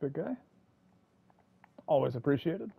Thanks, big guy. Always appreciated.